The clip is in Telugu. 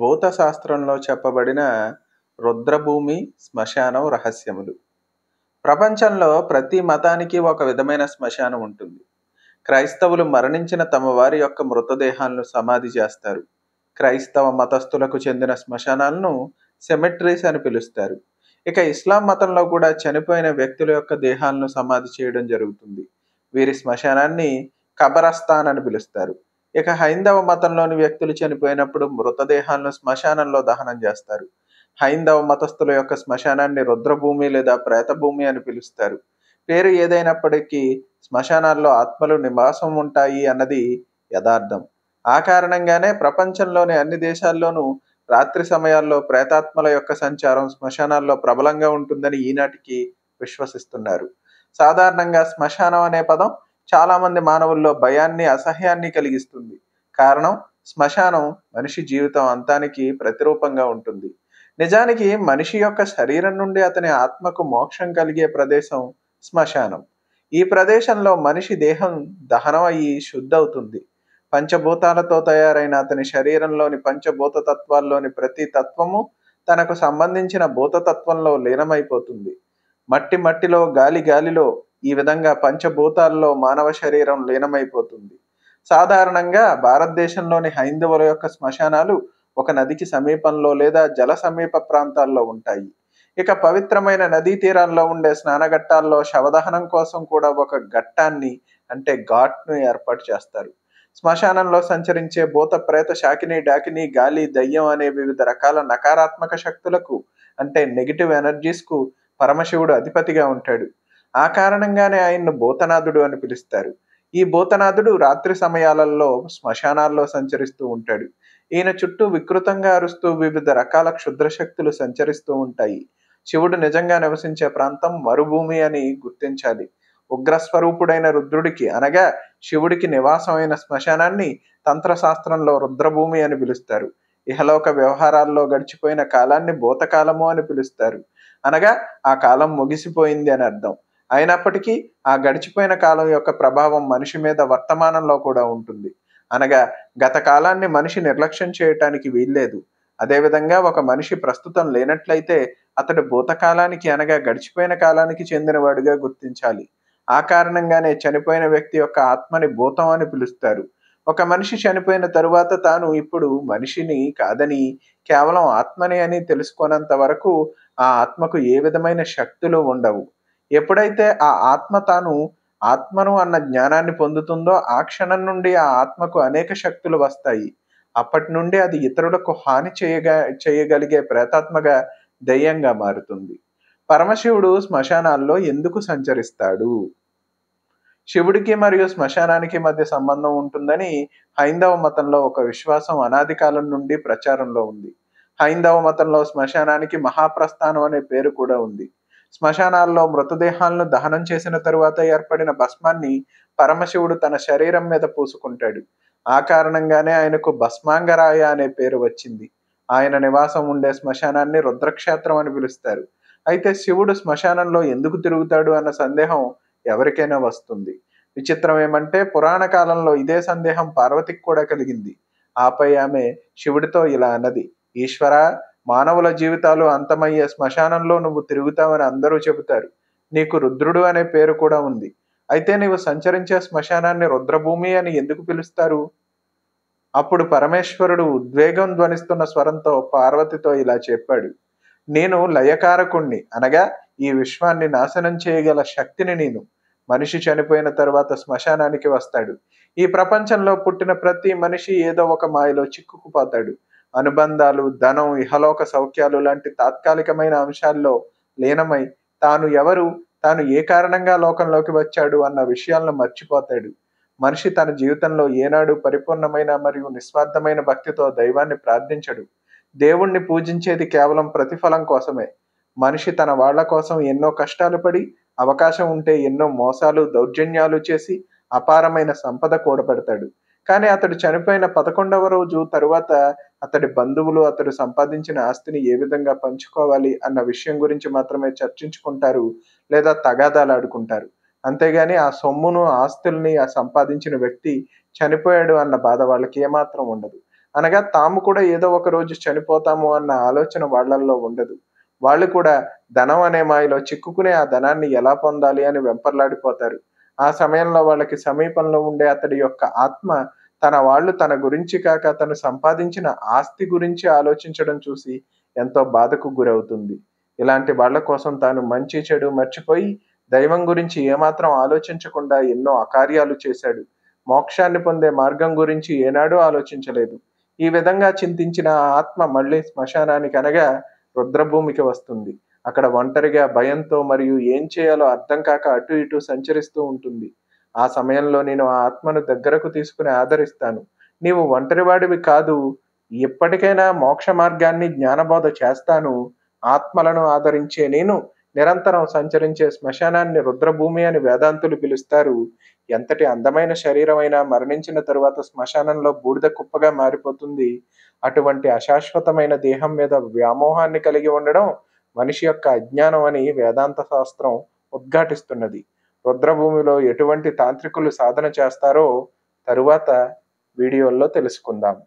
భూతశాస్త్రంలో చెప్పబడిన రుద్రభూమి శ్మశానం రహస్యములు ప్రపంచంలో ప్రతి మతానికి ఒక విధమైన శ్మశానం ఉంటుంది క్రైస్తవులు మరణించిన తమ వారి యొక్క మృతదేహాలను సమాధి చేస్తారు క్రైస్తవ మతస్థులకు చెందిన శ్మశానాలను సెమెట్రీస్ అని పిలుస్తారు ఇక ఇస్లాం మతంలో కూడా చనిపోయిన వ్యక్తుల యొక్క దేహాలను సమాధి చేయడం జరుగుతుంది వీరి శ్మశానాన్ని కబరస్థాన్ అని పిలుస్తారు ఇక హైందవ మతంలోని వ్యక్తులు చనిపోయినప్పుడు మృతదేహాలను శ్మశానంలో దహనం చేస్తారు హైందవ మతస్థుల యొక్క శ్మశానాన్ని రుద్రభూమి లేదా ప్రేతభూమి అని పిలుస్తారు పేరు ఏదైనప్పటికీ శ్మశానాల్లో ఆత్మలు నివాసం ఉంటాయి అన్నది యథార్థం ఆ కారణంగానే ప్రపంచంలోని అన్ని దేశాల్లోనూ రాత్రి సమయాల్లో ప్రేతాత్మల యొక్క సంచారం శ్మశానాల్లో ప్రబలంగా ఉంటుందని ఈనాటికి విశ్వసిస్తున్నారు సాధారణంగా శ్మశానం అనే పదం చాలామంది మానవుల్లో భయాన్ని అసహ్యాన్ని కలిగిస్తుంది కారణం శ్మశానం మనిషి జీవితం అంతానికి ప్రతిరూపంగా ఉంటుంది నిజానికి మనిషి యొక్క శరీరం నుండి అతని ఆత్మకు మోక్షం కలిగే ప్రదేశం శ్మశానం ఈ ప్రదేశంలో మనిషి దేహం దహనం అయ్యి శుద్ధవుతుంది పంచభూతాలతో తయారైన అతని శరీరంలోని పంచభూత తత్వాల్లోని ప్రతి తత్వము తనకు సంబంధించిన భూతతత్వంలో లీనమైపోతుంది మట్టి మట్టిలో గాలి గాలిలో ఈ విధంగా పంచభూతాల్లో మానవ శరీరం లీనమైపోతుంది సాధారణంగా భారతదేశంలోని హైందవుల యొక్క శ్మశానాలు ఒక నదికి సమీపంలో లేదా జల సమీప ప్రాంతాల్లో ఉంటాయి ఇక పవిత్రమైన నదీ తీరాల్లో ఉండే స్నానఘట్టాల్లో శవదహనం కోసం కూడా ఒక ఘట్టాన్ని అంటే ఘాట్ను ఏర్పాటు చేస్తారు శ్మశానంలో సంచరించే భూత ప్రేత శాకిని డాకిని గాలి దయ్యం అనే వివిధ రకాల నకారాత్మక శక్తులకు అంటే నెగిటివ్ ఎనర్జీస్కు పరమశివుడు అధిపతిగా ఉంటాడు ఆ కారణంగానే ఆయన్ను భూతనాథుడు అని పిలుస్తారు ఈ భూతనాథుడు రాత్రి సమయాలలో శ్మశానాల్లో సంచరిస్తూ ఉంటాడు ఈయన చుట్టూ వికృతంగా అరుస్తూ వివిధ రకాల క్షుద్రశక్తులు సంచరిస్తూ ఉంటాయి శివుడు నిజంగా నివసించే ప్రాంతం మరుభూమి అని గుర్తించాలి ఉగ్రస్వరూపుడైన రుద్రుడికి అనగా శివుడికి నివాసమైన శ్మశానాన్ని తంత్రశాస్త్రంలో రుద్రభూమి అని పిలుస్తారు ఇహలోక వ్యవహారాల్లో గడిచిపోయిన కాలాన్ని భూతకాలము అని పిలుస్తారు అనగా ఆ కాలం ముగిసిపోయింది అని అర్థం అయినప్పటికీ ఆ గడిచిపోయిన కాలం యొక్క ప్రభావం మనిషి మీద వర్తమానంలో కూడా ఉంటుంది అనగా గత కాలాన్ని మనిషి నిర్లక్ష్యం చేయటానికి వీల్లేదు అదేవిధంగా ఒక మనిషి ప్రస్తుతం లేనట్లయితే అతడు భూతకాలానికి అనగా గడిచిపోయిన కాలానికి చెందినవాడుగా గుర్తించాలి ఆ కారణంగానే చనిపోయిన వ్యక్తి యొక్క ఆత్మని భూతం అని పిలుస్తారు ఒక మనిషి చనిపోయిన తరువాత తాను ఇప్పుడు మనిషిని కాదని కేవలం ఆత్మని అని తెలుసుకోనంత వరకు ఆ ఆత్మకు ఏ విధమైన శక్తులు ఉండవు ఎప్పుడైతే ఆ ఆత్మ తాను ఆత్మను అన్న జ్ఞానాన్ని పొందుతుందో ఆ క్షణం నుండి ఆ ఆత్మకు అనేక శక్తులు వస్తాయి అప్పటి నుండి అది ఇతరులకు హాని చేయగా చేయగలిగే ప్రేతాత్మగా దయ్యంగా మారుతుంది పరమశివుడు శ్మశానాల్లో ఎందుకు సంచరిస్తాడు శివుడికి మరియు శ్మశానానికి మధ్య సంబంధం ఉంటుందని హైందవ మతంలో ఒక విశ్వాసం అనాది కాలం నుండి ప్రచారంలో ఉంది హైందవ మతంలో శ్మశానానికి మహాప్రస్థానం అనే పేరు కూడా ఉంది శ్మశానాల్లో మృతదేహాలను దహనం చేసిన తరువాత ఏర్పడిన భస్మాన్ని పరమశివుడు తన శరీరం మీద పూసుకుంటాడు ఆ కారణంగానే ఆయనకు భస్మాంగరాయ అనే పేరు వచ్చింది ఆయన నివాసం ఉండే శ్మశానాన్ని రుద్రక్షేత్రం అని పిలుస్తారు అయితే శివుడు శ్మశానంలో ఎందుకు తిరుగుతాడు అన్న సందేహం ఎవరికైనా వస్తుంది విచిత్రం ఏమంటే పురాణ కాలంలో ఇదే సందేహం పార్వతికి కూడా కలిగింది ఆపై ఆమె శివుడితో ఇలా అన్నది ఈశ్వర మానవుల జీవితాలు అంతమయ్యే శ్మశానంలో నువ్వు తిరుగుతావని అందరూ చెబుతారు నీకు రుద్రుడు అనే పేరు కూడా ఉంది అయితే నీవు సంచరించే శ్మశానాన్ని రుద్రభూమి అని ఎందుకు పిలుస్తారు అప్పుడు పరమేశ్వరుడు ఉద్వేగం ధ్వనిస్తున్న స్వరంతో పార్వతితో ఇలా చెప్పాడు నేను లయకారకుణ్ణి అనగా ఈ విశ్వాన్ని నాశనం చేయగల శక్తిని నేను మనిషి చనిపోయిన తర్వాత శ్మశానానికి వస్తాడు ఈ ప్రపంచంలో పుట్టిన ప్రతి మనిషి ఏదో ఒక మాయలో చిక్కుకుపోతాడు అనుబంధాలు ధనం ఇహలోక సౌఖ్యాలు లాంటి తాత్కాలికమైన అంశాల్లో లీనమై తాను ఎవరు తాను ఏ కారణంగా లోకంలోకి వచ్చాడు అన్న విషయాలను మర్చిపోతాడు మనిషి తన జీవితంలో ఏనాడు పరిపూర్ణమైన మరియు నిస్వార్థమైన భక్తితో దైవాన్ని ప్రార్థించడు దేవుణ్ణి పూజించేది కేవలం ప్రతిఫలం కోసమే మనిషి తన వాళ్ల కోసం ఎన్నో కష్టాలు పడి అవకాశం ఉంటే ఎన్నో మోసాలు దౌర్జన్యాలు చేసి అపారమైన సంపద కూడబెడతాడు కానీ అతడు చనిపోయిన పదకొండవ రోజు తరువాత అతడి బంధువులు అతడు సంపాదించిన ఆస్తిని ఏ విధంగా పంచుకోవాలి అన్న విషయం గురించి మాత్రమే చర్చించుకుంటారు లేదా తగాదాలు ఆడుకుంటారు అంతేగాని ఆ సొమ్మును ఆస్తుల్ని ఆ సంపాదించిన వ్యక్తి చనిపోయాడు అన్న బాధ వాళ్ళకి ఏమాత్రం ఉండదు అనగా తాము కూడా ఏదో ఒక రోజు చనిపోతాము అన్న ఆలోచన వాళ్లల్లో ఉండదు వాళ్ళు కూడా ధనం అనే మాయలో చిక్కుకునే ఆ ధనాన్ని ఎలా పొందాలి అని వెంపర్లాడిపోతారు ఆ సమయంలో వాళ్ళకి సమీపంలో ఉండే అతడి యొక్క ఆత్మ తన వాళ్ళు తన గురించి కాక తను సంపాదించిన ఆస్తి గురించి ఆలోచించడం చూసి ఎంతో బాధకు గురవుతుంది ఇలాంటి వాళ్ళ కోసం తాను మంచి చెడు మర్చిపోయి దైవం గురించి ఏమాత్రం ఆలోచించకుండా ఎన్నో అకార్యాలు చేశాడు మోక్షాన్ని పొందే మార్గం గురించి ఏనాడూ ఆలోచించలేదు ఈ విధంగా చింతించిన ఆత్మ మళ్ళీ శ్మశానానికి అనగా రుద్రభూమికి వస్తుంది అక్కడ ఒంటరిగా భయంతో మరియు ఏం చేయాలో అర్థం కాక అటు ఇటు సంచరిస్తూ ఉంటుంది ఆ సమయంలో నేను ఆ ఆత్మను దగ్గరకు తీసుకుని ఆదరిస్తాను నీవు ఒంటరివాడివి కాదు ఎప్పటికైనా మోక్ష మార్గాన్ని జ్ఞానబోధ చేస్తాను ఆత్మలను ఆదరించే నేను నిరంతరం సంచరించే శ్మశానాన్ని రుద్రభూమి అని వేదాంతులు పిలుస్తారు ఎంతటి అందమైన శరీరమైనా మరణించిన తరువాత శ్మశానంలో బూడిద కుప్పగా మారిపోతుంది అటువంటి అశాశ్వతమైన దేహం మీద వ్యామోహాన్ని కలిగి ఉండడం మనిషి యొక్క అజ్ఞానం అని వేదాంత శాస్త్రం ఉద్ఘాటిస్తున్నది రుద్రభూమిలో ఎటువంటి తాంత్రికులు సాధన చేస్తారో తరువాత వీడియోల్లో తెలుసుకుందాం